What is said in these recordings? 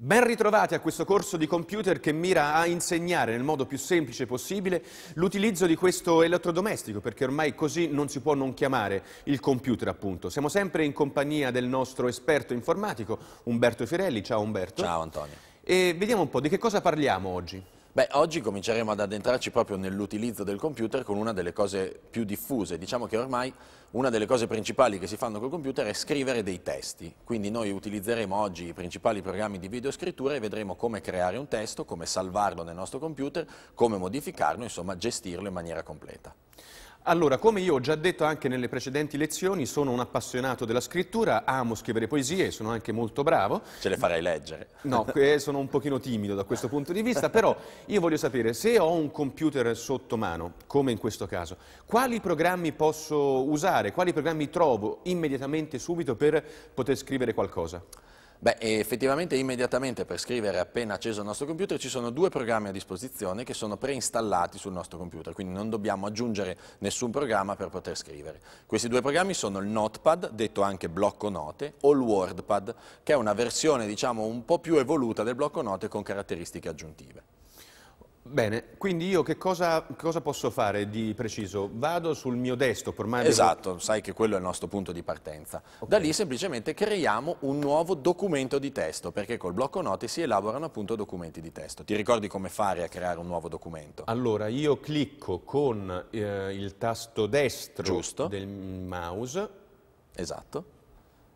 Ben ritrovati a questo corso di computer che mira a insegnare nel modo più semplice possibile l'utilizzo di questo elettrodomestico, perché ormai così non si può non chiamare il computer appunto. Siamo sempre in compagnia del nostro esperto informatico Umberto Firelli. Ciao Umberto. Ciao Antonio. E vediamo un po' di che cosa parliamo oggi. Beh, oggi cominceremo ad addentrarci proprio nell'utilizzo del computer con una delle cose più diffuse. Diciamo che ormai una delle cose principali che si fanno col computer è scrivere dei testi. Quindi noi utilizzeremo oggi i principali programmi di videoscrittura e vedremo come creare un testo, come salvarlo nel nostro computer, come modificarlo, insomma gestirlo in maniera completa. Allora, come io ho già detto anche nelle precedenti lezioni, sono un appassionato della scrittura, amo scrivere poesie, sono anche molto bravo. Ce le farei leggere. No, sono un pochino timido da questo punto di vista, però io voglio sapere, se ho un computer sotto mano, come in questo caso, quali programmi posso usare, quali programmi trovo immediatamente, subito, per poter scrivere qualcosa? Beh, effettivamente immediatamente per scrivere appena acceso il nostro computer ci sono due programmi a disposizione che sono preinstallati sul nostro computer, quindi non dobbiamo aggiungere nessun programma per poter scrivere. Questi due programmi sono il Notepad, detto anche blocco note, o il WordPad, che è una versione diciamo un po' più evoluta del blocco note con caratteristiche aggiuntive. Bene, quindi io che cosa, cosa, posso fare di preciso? Vado sul mio desktop ormai... Esatto, devo... sai che quello è il nostro punto di partenza. Okay. Da lì semplicemente creiamo un nuovo documento di testo, perché col blocco note si elaborano appunto documenti di testo. Ti ricordi come fare a creare un nuovo documento? Allora, io clicco con eh, il tasto destro Giusto. del mouse. Esatto.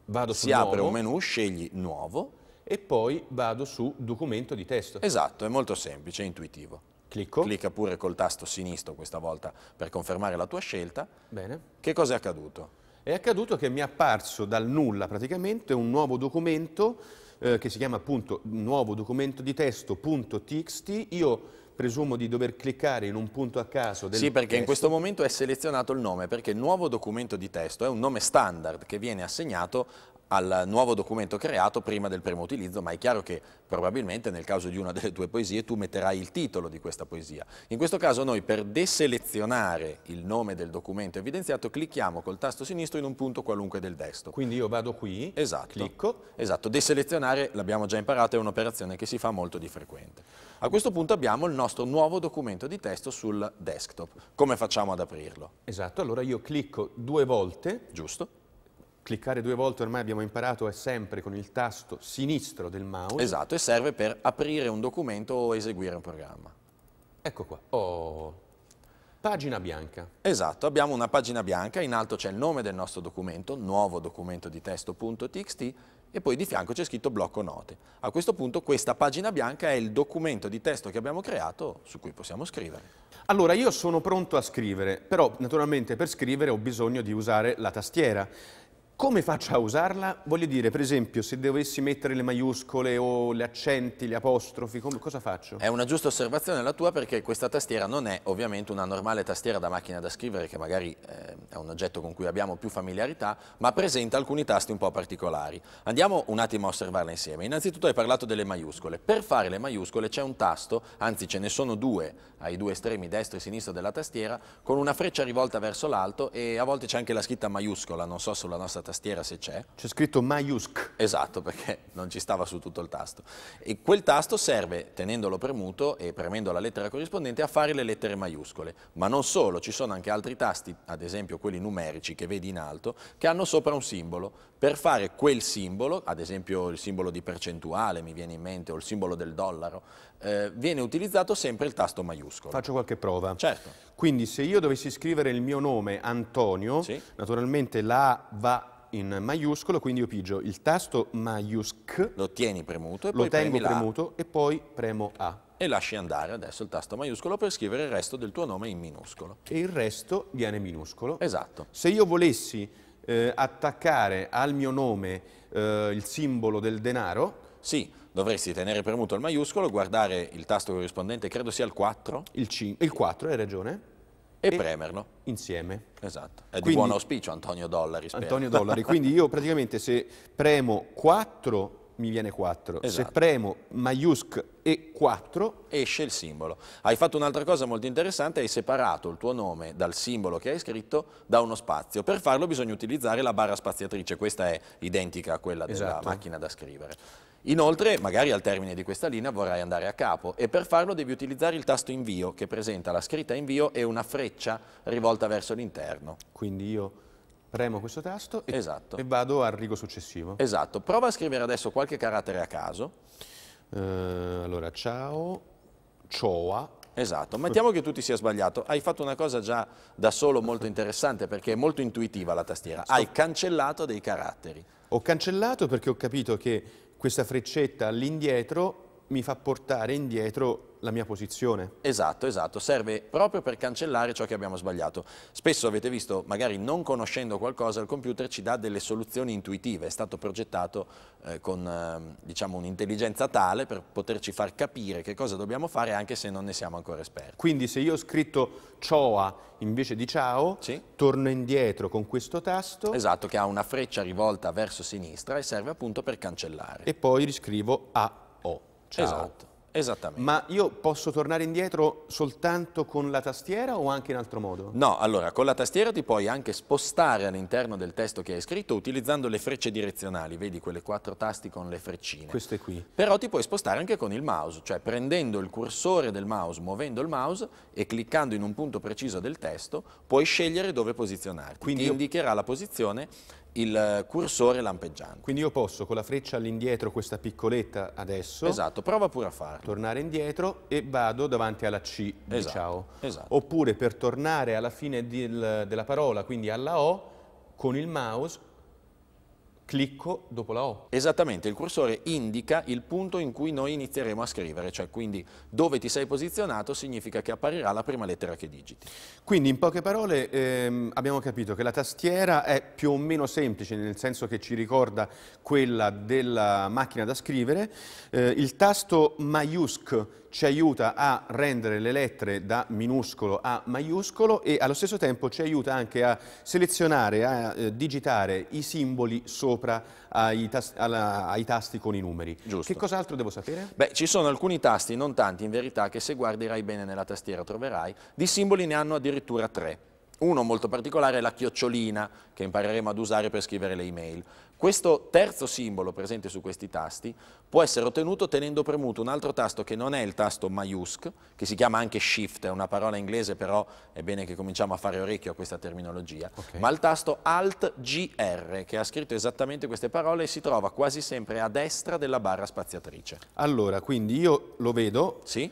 Vado sul si nuovo. apre un menu, scegli nuovo e poi vado su documento di testo. Esatto, è molto semplice, è intuitivo. Clicco. Clicca pure col tasto sinistro questa volta per confermare la tua scelta. Bene. Che cosa è accaduto? È accaduto che mi è apparso dal nulla praticamente un nuovo documento eh, che si chiama appunto nuovo documento di testo.txt. Io presumo di dover cliccare in un punto a caso del Sì, perché testo. in questo momento è selezionato il nome, perché il nuovo documento di testo è un nome standard che viene assegnato al nuovo documento creato prima del primo utilizzo, ma è chiaro che probabilmente nel caso di una delle tue poesie tu metterai il titolo di questa poesia. In questo caso noi per deselezionare il nome del documento evidenziato clicchiamo col tasto sinistro in un punto qualunque del destro. Quindi io vado qui, esatto, clicco. Esatto, deselezionare, l'abbiamo già imparato, è un'operazione che si fa molto di frequente. A questo punto abbiamo il nostro nuovo documento di testo sul desktop. Come facciamo ad aprirlo? Esatto, allora io clicco due volte. Giusto cliccare due volte ormai abbiamo imparato è sempre con il tasto sinistro del mouse. Esatto, e serve per aprire un documento o eseguire un programma. Ecco qua. Oh. Pagina bianca. Esatto, abbiamo una pagina bianca, in alto c'è il nome del nostro documento, nuovo documento di testo.txt, e poi di fianco c'è scritto blocco note. A questo punto questa pagina bianca è il documento di testo che abbiamo creato su cui possiamo scrivere. Allora, io sono pronto a scrivere, però naturalmente per scrivere ho bisogno di usare la tastiera. Come faccio a usarla? Voglio dire, per esempio, se dovessi mettere le maiuscole o gli accenti, gli apostrofi, come, cosa faccio? È una giusta osservazione la tua perché questa tastiera non è ovviamente una normale tastiera da macchina da scrivere che magari eh, è un oggetto con cui abbiamo più familiarità, ma presenta alcuni tasti un po' particolari. Andiamo un attimo a osservarla insieme. Innanzitutto hai parlato delle maiuscole. Per fare le maiuscole c'è un tasto, anzi ce ne sono due ai due estremi destra e sinistra della tastiera con una freccia rivolta verso l'alto e a volte c'è anche la scritta maiuscola, non so sulla nostra tastiera se c'è. C'è scritto maiusc. Esatto, perché non ci stava su tutto il tasto. E quel tasto serve, tenendolo premuto e premendo la lettera corrispondente, a fare le lettere maiuscole. Ma non solo, ci sono anche altri tasti, ad esempio quelli numerici che vedi in alto, che hanno sopra un simbolo. Per fare quel simbolo, ad esempio il simbolo di percentuale mi viene in mente o il simbolo del dollaro, eh, viene utilizzato sempre il tasto maiuscolo opuscolo. Faccio qualche prova. Certo. Quindi se io dovessi scrivere il mio nome Antonio, sì. naturalmente la A va in maiuscolo, quindi io pigio il tasto maiusc. Lo tieni premuto e poi Lo tengo premuto e poi premo A. E lasci andare adesso il tasto maiuscolo per scrivere il resto del tuo nome in minuscolo. E il resto viene minuscolo. Esatto. Se io volessi eh, attaccare al mio nome eh, il simbolo del denaro... Sì, dovresti tenere premuto il maiuscolo, guardare il tasto corrispondente, credo sia il 4. Il, 5, il 4, hai ragione. E, e, premerlo. Insieme. Esatto. È quindi, di buon auspicio Antonio Dollari. Spero. Antonio Dollari. quindi io praticamente se premo 4 mi viene 4. Esatto. Se premo maiusc e 4 esce il simbolo. Hai fatto un'altra cosa molto interessante, hai separato il tuo nome dal simbolo che hai scritto da uno spazio. Per farlo bisogna utilizzare la barra spaziatrice, questa è identica a quella della esatto. macchina da scrivere. Inoltre, magari al termine di questa linea vorrai andare a capo e per farlo devi utilizzare il tasto invio che presenta la scritta invio e una freccia rivolta verso l'interno. Quindi io premo questo tasto e, esatto. e, vado al rigo successivo. Esatto. Prova a scrivere adesso qualche carattere a caso. Uh, allora, ciao, cioa. Esatto, mettiamo che tu ti sia sbagliato, hai fatto una cosa già da solo molto interessante perché è molto intuitiva la tastiera, hai cancellato dei caratteri. Ho cancellato perché ho capito che questa freccetta all'indietro mi fa portare indietro la mia posizione. Esatto, esatto, serve proprio per cancellare ciò che abbiamo sbagliato. Spesso avete visto, magari non conoscendo qualcosa, il computer ci dà delle soluzioni intuitive, è stato progettato eh, con eh, diciamo un'intelligenza tale per poterci far capire che cosa dobbiamo fare anche se non ne siamo ancora esperti. Quindi se io ho scritto CHOA invece di ciao, sì. torno indietro con questo tasto. Esatto, che ha una freccia rivolta verso sinistra e serve appunto per cancellare. E poi riscrivo AO. Ciao. Esatto. Esattamente. Ma io posso tornare indietro soltanto con la tastiera o anche in altro modo? No, allora con la tastiera ti puoi anche spostare all'interno del testo che hai scritto utilizzando le frecce direzionali, vedi quelle quattro tasti con le freccine. Queste qui. Però ti puoi spostare anche con il mouse, cioè prendendo il cursore del mouse, muovendo il mouse e cliccando in un punto preciso del testo, puoi scegliere dove posizionarti. Quindi ti indicherà la posizione il cursore lampeggiante. Quindi io posso con la freccia all'indietro questa piccoletta adesso. Esatto, prova pure a farlo. Tornare indietro e vado davanti alla C di esatto, ciao. Esatto. Oppure per tornare alla fine del, della parola, quindi alla O, con il mouse clicco dopo la O. Esattamente, il cursore indica il punto in cui noi inizieremo a scrivere, cioè quindi dove ti sei posizionato significa che apparirà la prima lettera che digiti. Quindi in poche parole ehm, abbiamo capito che la tastiera è più o meno semplice, nel senso che ci ricorda quella della macchina da scrivere, eh, il tasto maiusc ci aiuta a rendere le lettere da minuscolo a maiuscolo e allo stesso tempo ci aiuta anche a selezionare, a eh, digitare i simboli sopra ai, tas alla, ai tasti con i numeri. Giusto. Che cos'altro devo sapere? Beh, ci sono alcuni tasti, non tanti in verità, che se guarderai bene nella tastiera troverai, di simboli ne hanno addirittura tre. Uno molto particolare è la chiocciolina che impareremo ad usare per scrivere le email. Questo terzo simbolo presente su questi tasti può essere ottenuto tenendo premuto un altro tasto che non è il tasto maiusc, che si chiama anche shift, è una parola inglese però è bene che cominciamo a fare orecchio a questa terminologia, okay. ma il tasto alt gr che ha scritto esattamente queste parole e si trova quasi sempre a destra della barra spaziatrice. Allora, quindi io lo vedo. Sì.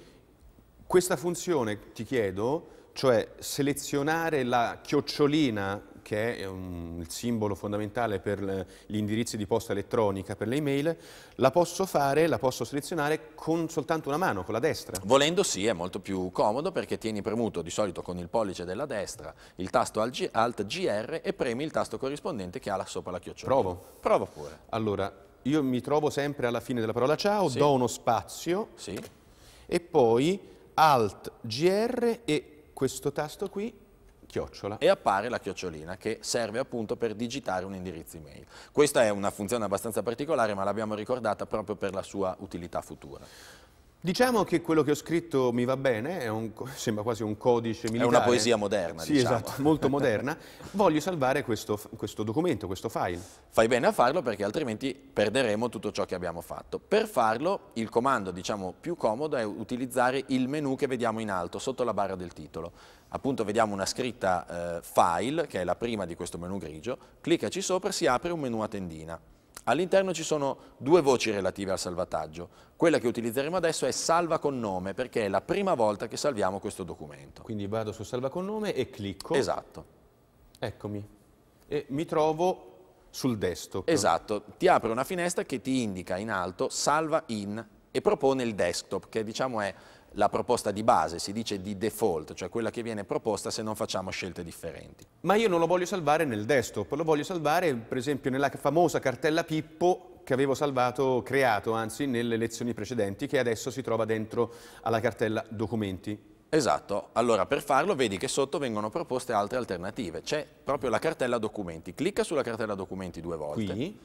Questa funzione, ti chiedo, cioè selezionare la chiocciolina che è un, ehm, il simbolo fondamentale per le, gli indirizzi di posta elettronica, per le email, la posso fare, la posso selezionare con soltanto una mano, con la destra. Volendo sì, è molto più comodo perché tieni premuto di solito con il pollice della destra il tasto Alt-GR e premi il tasto corrispondente che ha là sopra la chiocciolina. Provo? Provo pure. Allora, io mi trovo sempre alla fine della parola ciao, sì. do uno spazio sì. e poi Alt-GR e questo tasto qui, chiocciola. E appare la chiocciolina che serve appunto per digitare un indirizzo email. Questa è una funzione abbastanza particolare ma l'abbiamo ricordata proprio per la sua utilità futura. Diciamo che quello che ho scritto mi va bene, un, sembra quasi un codice militare. È una poesia moderna, sì, diciamo. esatto, molto moderna. Voglio salvare questo, questo, documento, questo file. Fai bene a farlo perché altrimenti perderemo tutto ciò che abbiamo fatto. Per farlo, il comando, diciamo, più comodo è utilizzare il menu che vediamo in alto, sotto la barra del titolo. Appunto vediamo una scritta eh, file, che è la prima di questo menu grigio, cliccaci sopra si apre un menu a tendina. All'interno ci sono due voci relative al salvataggio. Quella che utilizzeremo adesso è salva con nome, perché è la prima volta che salviamo questo documento. Quindi vado su salva con nome e clicco. Esatto. Eccomi. E mi trovo sul desktop. Esatto. Ti apre una finestra che ti indica in alto salva in e propone il desktop, che diciamo è la proposta di base, si dice di default, cioè quella che viene proposta se non facciamo scelte differenti. Ma io non lo voglio salvare nel desktop, lo voglio salvare per esempio nella famosa cartella Pippo che avevo salvato, creato anzi, nelle lezioni precedenti, che adesso si trova dentro alla cartella documenti. Esatto, allora per farlo vedi che sotto vengono proposte altre alternative, c'è proprio la cartella documenti, clicca sulla cartella documenti due volte. Qui?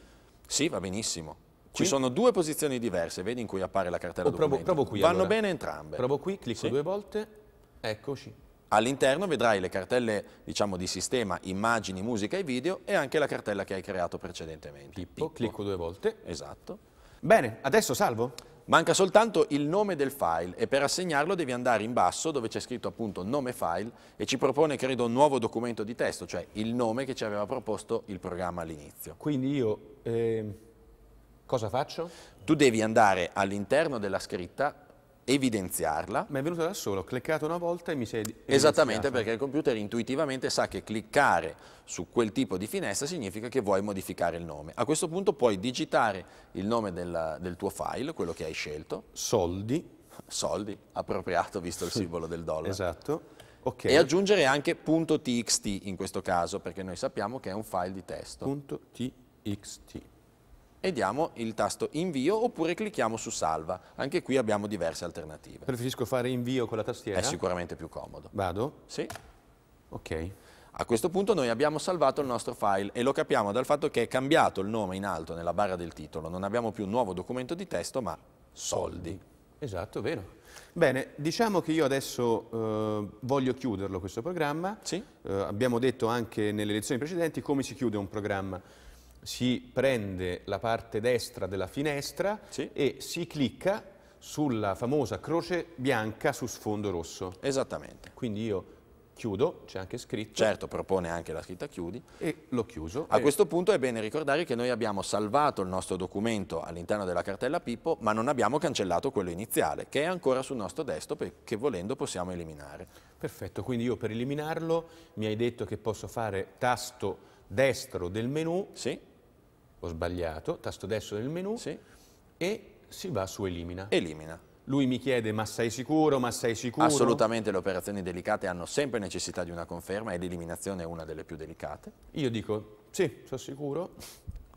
Sì, va benissimo. Ci sono due posizioni diverse, vedi in cui appare la cartella oh, provo, provo qui, Vanno allora. bene entrambe. Provo qui, clicco sì. due volte, eccoci. All'interno vedrai le cartelle diciamo, di sistema, immagini, musica e video e anche la cartella che hai creato precedentemente. Pippo, Pippo. clicco due volte. Esatto. Bene, adesso salvo? Manca soltanto il nome del file e per assegnarlo devi andare in basso dove c'è scritto appunto nome file e ci propone credo un nuovo documento di testo, cioè il nome che ci aveva proposto il programma all'inizio. Quindi io... Eh Cosa faccio? Tu devi andare all'interno della scritta, evidenziarla. Ma è venuta da solo, ho cliccato una volta e mi sei evidenziato. Esattamente, perché il computer intuitivamente sa che cliccare su quel tipo di finestra significa che vuoi modificare il nome. A questo punto puoi digitare il nome della, del tuo file, quello che hai scelto. Soldi. Soldi, appropriato visto il simbolo del dollaro. Esatto. Okay. E aggiungere anche .txt in questo caso, perché noi sappiamo che è un file di testo. .txt e diamo il tasto invio oppure clicchiamo su salva. Anche qui abbiamo diverse alternative. Preferisco fare invio con la tastiera? È sicuramente più comodo. Vado? Sì. Ok. A questo punto noi abbiamo salvato il nostro file e lo capiamo dal fatto che è cambiato il nome in alto nella barra del titolo. Non abbiamo più un nuovo documento di testo, ma soldi. Esatto, vero. Bene, diciamo che io adesso eh, voglio chiuderlo questo programma. Sì. Eh, abbiamo detto anche nelle lezioni precedenti come si chiude un programma si prende la parte destra della finestra sì. e si clicca sulla famosa croce bianca su sfondo rosso. Esattamente. Quindi io chiudo, c'è anche scritto. Certo, propone anche la scritta chiudi. E l'ho chiuso. A e... questo punto è bene ricordare che noi abbiamo salvato il nostro documento all'interno della cartella Pippo, ma non abbiamo cancellato quello iniziale, che è ancora sul nostro desktop e che volendo possiamo eliminare. Perfetto, quindi io per eliminarlo mi hai detto che posso fare tasto destro del menu. Sì ho sbagliato, tasto destro del menu sì. e si va su elimina. Elimina. Lui mi chiede ma sei sicuro, ma sei sicuro? Assolutamente le operazioni delicate hanno sempre necessità di una conferma e l'eliminazione è una delle più delicate. Io dico sì, sono sicuro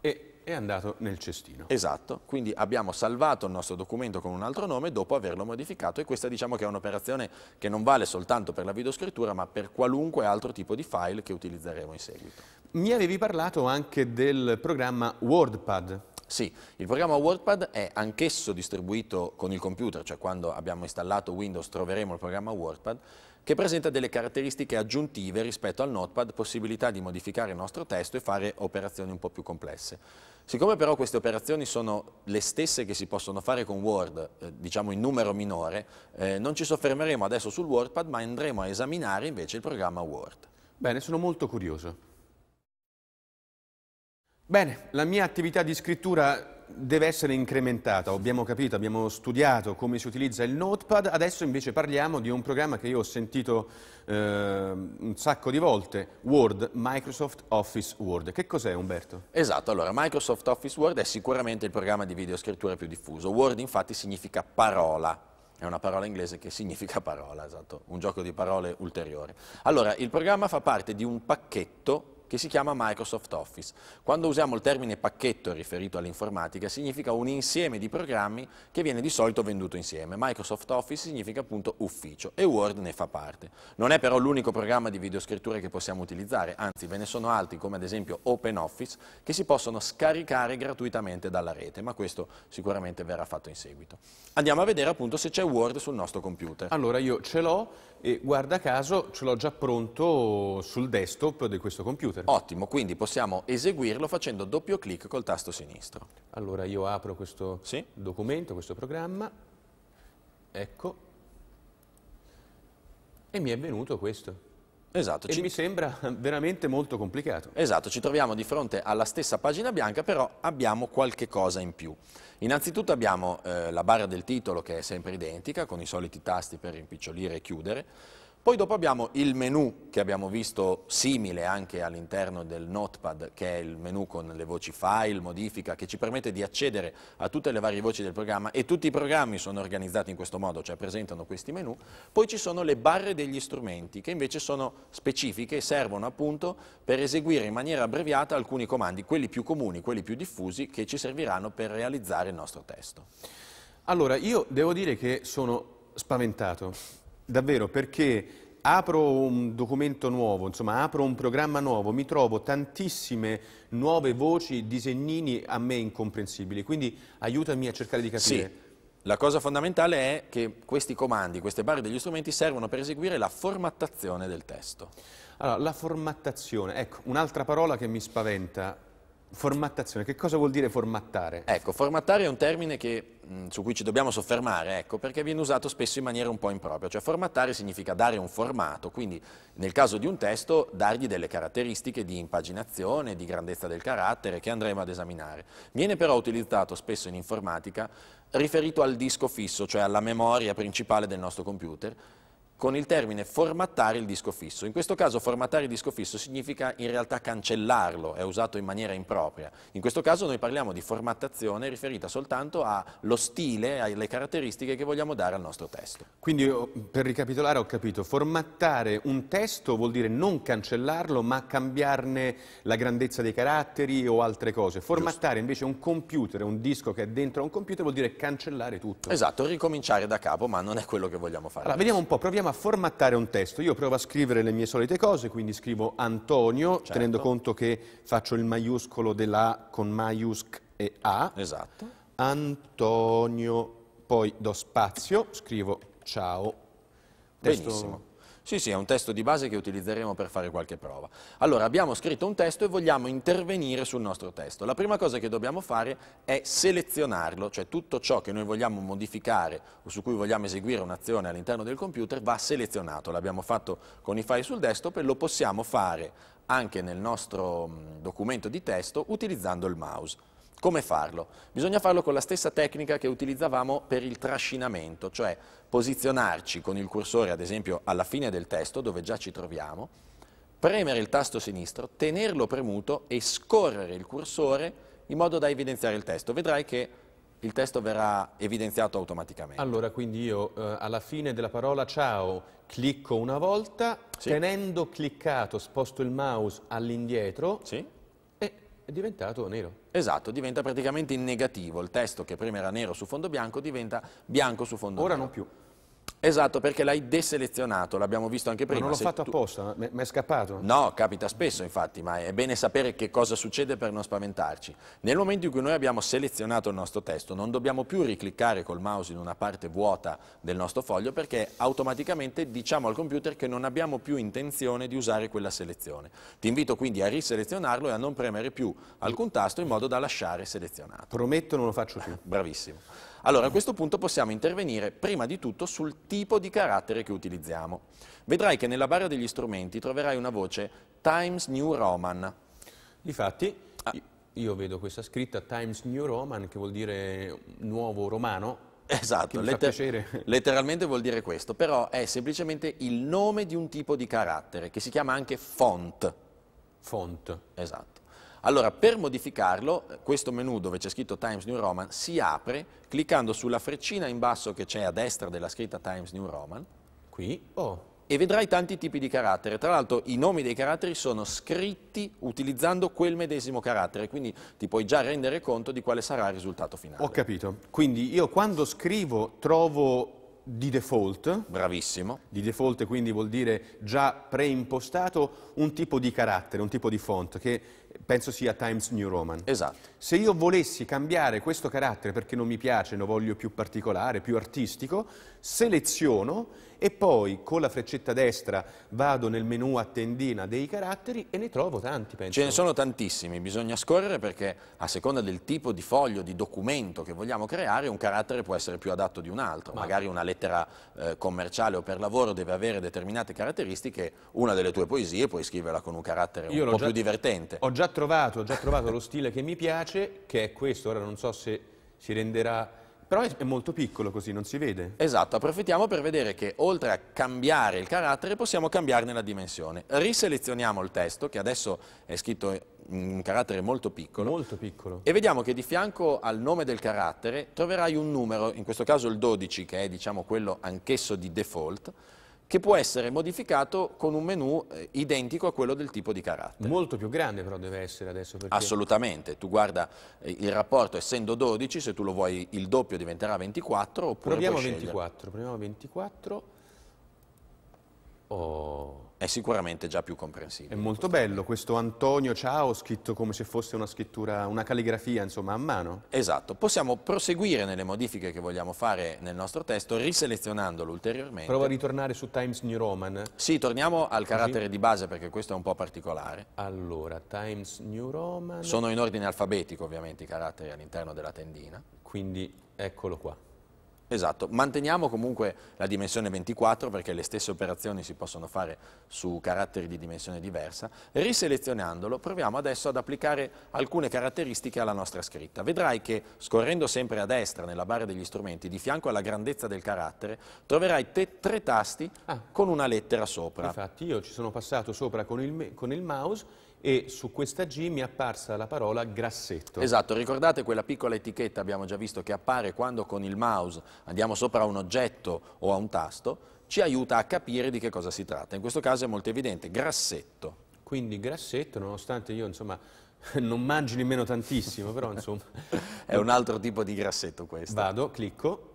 e è andato nel cestino. Esatto, quindi abbiamo salvato il nostro documento con un altro nome dopo averlo modificato e questa diciamo che è un'operazione che non vale soltanto per la videoscrittura ma per qualunque altro tipo di file che utilizzeremo in seguito. Mi avevi parlato anche del programma WordPad. Sì, il programma WordPad è anch'esso distribuito con il computer, cioè quando abbiamo installato Windows troveremo il programma WordPad, che presenta delle caratteristiche aggiuntive rispetto al Notepad, possibilità di modificare il nostro testo e fare operazioni un po' più complesse. Siccome però queste operazioni sono le stesse che si possono fare con Word, eh, diciamo in numero minore, eh, non ci soffermeremo adesso sul WordPad, ma andremo a esaminare invece il programma Word. Bene, sono molto curioso. Bene, la mia attività di scrittura deve essere incrementata, abbiamo capito, abbiamo studiato come si utilizza il notepad, adesso invece parliamo di un programma che io ho sentito eh, un sacco di volte, Word, Microsoft Office Word. Che cos'è Umberto? Esatto, allora Microsoft Office Word è sicuramente il programma di videoscrittura più diffuso, Word infatti significa parola, è una parola inglese che significa parola, esatto, un gioco di parole ulteriore. Allora, il programma fa parte di un pacchetto che si chiama Microsoft Office. Quando usiamo il termine pacchetto riferito all'informatica significa un insieme di programmi che viene di solito venduto insieme. Microsoft Office significa appunto ufficio e Word ne fa parte. Non è però l'unico programma di videoscrittura che possiamo utilizzare, anzi ve ne sono altri come ad esempio OpenOffice che si possono scaricare gratuitamente dalla rete, ma questo sicuramente verrà fatto in seguito. Andiamo a vedere appunto se c'è Word sul nostro computer. Allora io ce l'ho e guarda caso ce l'ho già pronto sul desktop di questo computer computer. Ottimo, quindi possiamo eseguirlo facendo doppio clic col tasto sinistro. Allora io apro questo sì. documento, questo programma, ecco, e mi è venuto questo. Esatto. E ci... mi sembra veramente molto complicato. Esatto, ci troviamo di fronte alla stessa pagina bianca, però abbiamo qualche cosa in più. Innanzitutto abbiamo eh, la barra del titolo che è sempre identica, con i soliti tasti per rimpicciolire e chiudere, poi dopo abbiamo il menu che abbiamo visto simile anche all'interno del Notepad, che è il menu con le voci file, modifica, che ci permette di accedere a tutte le varie voci del programma e tutti i programmi sono organizzati in questo modo, cioè presentano questi menu. Poi ci sono le barre degli strumenti, che invece sono specifiche e servono appunto per eseguire in maniera abbreviata alcuni comandi, quelli più comuni, quelli più diffusi, che ci serviranno per realizzare il nostro testo. Allora, io devo dire che sono spaventato Davvero, perché apro un documento nuovo, insomma, apro un programma nuovo, mi trovo tantissime nuove voci, disegnini a me incomprensibili, quindi aiutami a cercare di capire. Sì. La cosa fondamentale è che questi comandi, queste barre degli strumenti servono per eseguire la formattazione del testo. Allora, la formattazione, ecco, un'altra parola che mi spaventa Formattazione, che cosa vuol dire formattare? Ecco, formattare è un termine che, mm, su cui ci dobbiamo soffermare, ecco, perché viene usato spesso in maniera un po' impropria. Cioè formattare significa dare un formato, quindi nel caso di un testo dargli delle caratteristiche di impaginazione, di grandezza del carattere che andremo ad esaminare. Viene però utilizzato spesso in informatica riferito al disco fisso, cioè alla memoria principale del nostro computer, con il termine formattare il disco fisso. In questo caso formattare il disco fisso significa in realtà cancellarlo, è usato in maniera impropria. In questo caso noi parliamo di formattazione riferita soltanto allo stile, alle caratteristiche che vogliamo dare al nostro testo. Quindi oh, per ricapitolare ho capito, formattare un testo vuol dire non cancellarlo ma cambiarne la grandezza dei caratteri o altre cose. Formattare Giusto. invece un computer, un disco che è dentro un computer vuol dire cancellare tutto. Esatto, ricominciare da capo ma non è quello che vogliamo fare. Allora, vediamo un po', proviamo a formattare un testo. Io provo a scrivere le mie solite cose, quindi scrivo Antonio, certo. tenendo conto che faccio il maiuscolo della con maiusc e A. Esatto. Antonio, poi do spazio, scrivo ciao. Testo Benissimo. Sì, sì, è un testo di base che utilizzeremo per fare qualche prova. Allora, abbiamo scritto un testo e vogliamo intervenire sul nostro testo. La prima cosa che dobbiamo fare è selezionarlo, cioè tutto ciò che noi vogliamo modificare o su cui vogliamo eseguire un'azione all'interno del computer va selezionato. L'abbiamo fatto con i file sul desktop e lo possiamo fare anche nel nostro mm, documento di testo utilizzando il mouse. Come farlo? Bisogna farlo con la stessa tecnica che utilizzavamo per il trascinamento, cioè posizionarci con il cursore, ad esempio, alla fine del testo, dove già ci troviamo, premere il tasto sinistro, tenerlo premuto e scorrere il cursore in modo da evidenziare il testo. Vedrai che il testo verrà evidenziato automaticamente. Allora, quindi io eh, alla fine della parola ciao clicco una volta, sì. tenendo cliccato sposto il mouse all'indietro, sì è diventato nero. Esatto, diventa praticamente in negativo. Il testo che prima era nero su fondo bianco diventa bianco su fondo Ora nero. Ora non più. Esatto, perché l'hai deselezionato, l'abbiamo visto anche prima. Ma non l'ho fatto tu... apposta, eh? mi è scappato. No, capita spesso infatti, ma è bene sapere che cosa succede per non spaventarci. Nel momento in cui noi abbiamo selezionato il nostro testo, non dobbiamo più ricliccare col mouse in una parte vuota del nostro foglio perché automaticamente diciamo al computer che non abbiamo più intenzione di usare quella selezione. Ti invito quindi a riselezionarlo e a non premere più alcun tasto in modo da lasciare selezionato. Prometto non lo faccio più. Bravissimo. Allora a questo punto possiamo intervenire prima di tutto sul tipo di carattere che utilizziamo. Vedrai che nella barra degli strumenti troverai una voce Times New Roman. Difatti, ah. io vedo questa scritta Times New Roman, che vuol dire nuovo romano, Esatto, letter letteralmente vuol dire questo, però è semplicemente il nome di un tipo di carattere che si chiama anche font. Font. Esatto. Allora, per modificarlo, questo menu dove c'è scritto Times New Roman si apre cliccando sulla freccina in basso che c'è a destra della scritta Times New Roman. Qui? Oh. E vedrai tanti tipi di carattere. Tra l'altro i nomi dei caratteri sono scritti utilizzando quel medesimo carattere, quindi ti puoi già rendere conto di quale sarà il risultato finale. Ho capito. Quindi io quando scrivo trovo di default. Bravissimo. Di default quindi vuol dire già preimpostato un tipo di carattere, un tipo di font che penso sia Times New Roman. Esatto. Se io volessi cambiare questo carattere perché non mi piace, lo voglio più particolare, più artistico, seleziono e poi con la freccetta destra vado nel menu a tendina dei caratteri e ne trovo tanti, penso. Ce ne sono tantissimi, bisogna scorrere perché a seconda del tipo di foglio, di documento che vogliamo creare, un carattere può essere più adatto di un altro. Ma... Magari una lettera eh, commerciale o per lavoro deve avere determinate caratteristiche, una delle tue poesie puoi scriverla con un carattere Io un po' già, più divertente. Ho già trovato, ho già trovato lo stile che mi piace, che è questo, ora non so se si renderà però è molto piccolo così, non si vede. Esatto, approfittiamo per vedere che oltre a cambiare il carattere possiamo cambiarne la dimensione. Riselezioniamo il testo, che adesso è scritto in un carattere molto piccolo. Molto piccolo. E vediamo che di fianco al nome del carattere troverai un numero, in questo caso il 12, che è diciamo quello anch'esso di default, che può essere modificato con un menu eh, identico a quello del tipo di carattere. Molto più grande però deve essere adesso. Perché... Assolutamente, tu guarda eh, il rapporto essendo 12, se tu lo vuoi il doppio diventerà 24 oppure proviamo 24, scegliere. proviamo 24. Oh è sicuramente già più comprensibile. È molto bello questo Antonio Ciao scritto come se fosse una scrittura, una calligrafia insomma a mano. Esatto, possiamo proseguire nelle modifiche che vogliamo fare nel nostro testo riselezionandolo ulteriormente. Prova a ritornare su Times New Roman. Sì, torniamo al carattere Così. di base perché questo è un po' particolare. Allora, Times New Roman. Sono in ordine alfabetico ovviamente i caratteri all'interno della tendina. Quindi eccolo qua. Esatto, manteniamo comunque la dimensione 24 perché le stesse operazioni si possono fare su caratteri di dimensione diversa. Riselezionandolo proviamo adesso ad applicare alcune caratteristiche alla nostra scritta. Vedrai che scorrendo sempre a destra nella barra degli strumenti, di fianco alla grandezza del carattere, troverai te tre tasti ah. con una lettera sopra. Infatti io ci sono passato sopra con il, con il mouse e su questa G mi è apparsa la parola grassetto. Esatto, ricordate quella piccola etichetta, abbiamo già visto, che appare quando con il mouse andiamo sopra a un oggetto o a un tasto, ci aiuta a capire di che cosa si tratta. In questo caso è molto evidente, grassetto. Quindi grassetto, nonostante io insomma non mangi nemmeno tantissimo, però insomma... è un altro tipo di grassetto questo. Vado, clicco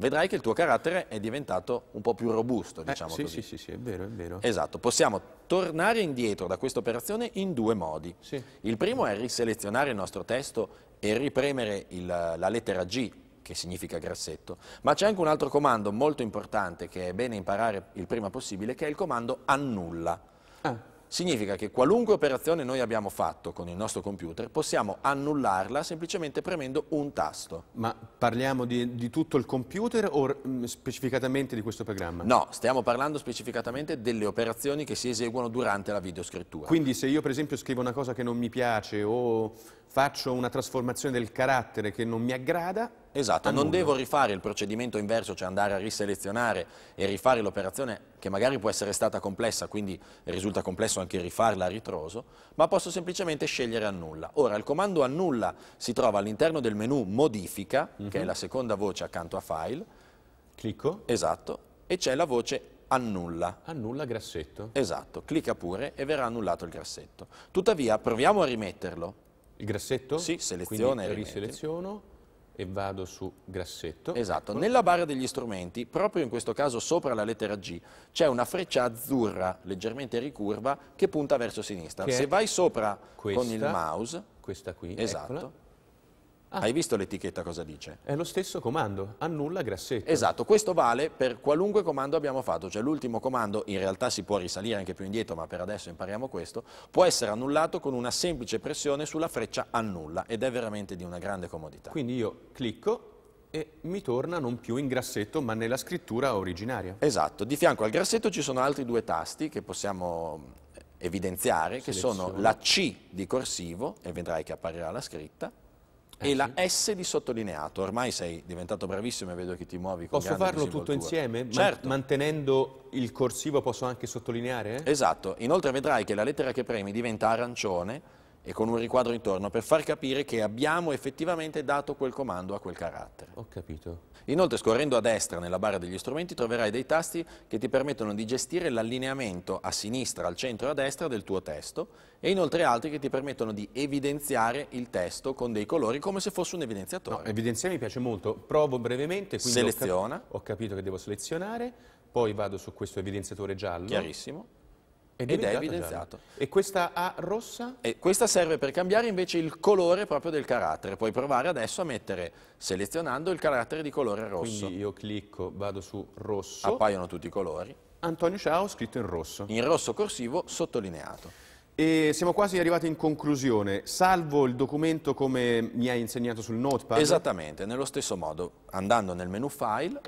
vedrai che il tuo carattere è diventato un po' più robusto, eh, diciamo eh, sì, così. Sì, sì, sì, è vero, è vero. Esatto, possiamo tornare indietro da questa operazione in due modi. Sì. Il primo è riselezionare il nostro testo e ripremere il, la lettera G, che significa grassetto, ma c'è anche un altro comando molto importante che è bene imparare il prima possibile, che è il comando annulla. Ah. Significa che qualunque operazione noi abbiamo fatto con il nostro computer possiamo annullarla semplicemente premendo un tasto. Ma parliamo di, di tutto il computer o mm, specificatamente di questo programma? No, stiamo parlando specificatamente delle operazioni che si eseguono durante la videoscrittura. Quindi se io per esempio scrivo una cosa che non mi piace o faccio una trasformazione del carattere che non mi aggrada. Esatto, non devo rifare il procedimento inverso, cioè andare a riselezionare e rifare l'operazione che magari può essere stata complessa, quindi risulta complesso anche rifarla a ritroso, ma posso semplicemente scegliere annulla. Ora, il comando annulla si trova all'interno del menu modifica, mm -hmm. che è mhm. la seconda voce accanto a file. Clicco. Esatto, e c'è la voce annulla. Annulla grassetto. Esatto, clicca pure e verrà annullato il grassetto. Tuttavia, proviamo a rimetterlo il grassetto? Sì, selezione. Quindi riseleziono e vado su grassetto. Esatto, nella barra degli strumenti, proprio in questo caso sopra la lettera G, c'è una freccia azzurra leggermente ricurva che punta verso sinistra. Che Se vai sopra questa, con il mouse, questa qui, esatto, eccola Ah. Hai visto l'etichetta cosa dice? È lo stesso comando, annulla grassetto. Esatto, questo vale per qualunque comando abbiamo fatto, cioè l'ultimo comando, in realtà si può risalire anche più indietro, ma per adesso impariamo questo, può essere annullato con una semplice pressione sulla freccia annulla ed è veramente di una grande comodità. Quindi io clicco e mi torna non più in grassetto ma nella scrittura originaria. Esatto, di fianco al grassetto ci sono altri due tasti che possiamo eh, evidenziare, Selezione. che sono la C di corsivo, e vedrai che apparirà la scritta, eh, e sì. la S di sottolineato, ormai sei diventato bravissimo e vedo che ti muovi con Posso farlo tutto insieme? Certo. Man mantenendo il corsivo posso anche sottolineare? Eh? Esatto, inoltre vedrai che la lettera che premi diventa arancione e con un riquadro intorno per far capire che abbiamo effettivamente dato quel comando a quel carattere. Ho capito. Inoltre scorrendo a destra nella barra degli strumenti troverai dei tasti che ti permettono di gestire l'allineamento a sinistra, al centro e a destra del tuo testo e inoltre altri che ti permettono di evidenziare il testo con dei colori come se fosse un evidenziatore. No, evidenziare mi piace molto, provo brevemente, quindi Seleziona. ho, cap ho capito che devo selezionare, poi vado su questo evidenziatore giallo. Chiarissimo ed, ed è evidenziato. Giallo. E questa A rossa? E questa serve per cambiare invece il colore proprio del carattere. Puoi provare adesso a mettere, selezionando, il carattere di colore rosso. Quindi io clicco, vado su rosso. Appaiono tutti i colori. Antonio Ciao scritto in rosso. In rosso corsivo sottolineato. E siamo quasi arrivati in conclusione. Salvo il documento come mi hai insegnato sul notepad? Esattamente, nello stesso modo. Andando nel menu File.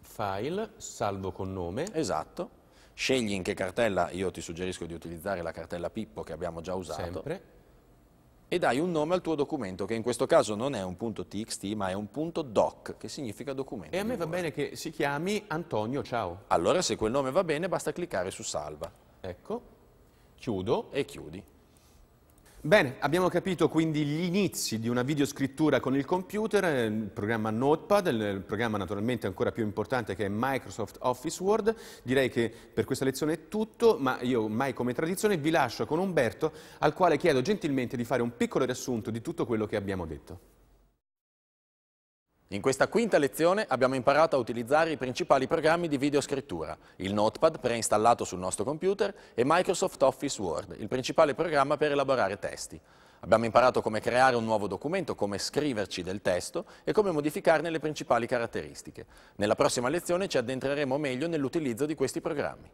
File, salvo con nome. Esatto. Scegli in che cartella, io ti suggerisco di utilizzare la cartella Pippo che abbiamo già usato. Sempre. E dai un nome al tuo documento, che in questo caso non è un punto txt, ma è un punto doc, che significa documento. E a me va bene che si chiami Antonio, ciao. Allora, se quel nome va bene, basta cliccare su salva. Ecco, chiudo. E chiudi. Bene, abbiamo capito quindi gli inizi di una videoscrittura con il computer, eh, il programma Notepad, il programma naturalmente ancora più importante che è Microsoft Office Word. Direi che per questa lezione è tutto, ma io mai come tradizione vi lascio con Umberto al quale chiedo gentilmente di fare un piccolo riassunto di tutto quello che abbiamo detto. In questa quinta lezione abbiamo imparato a utilizzare i principali programmi di videoscrittura, il Notepad preinstallato sul nostro computer e Microsoft Office Word, il principale programma per elaborare testi. Abbiamo imparato come creare un nuovo documento, come scriverci del testo e come modificarne le principali caratteristiche. Nella prossima lezione ci addentreremo meglio nell'utilizzo di questi programmi.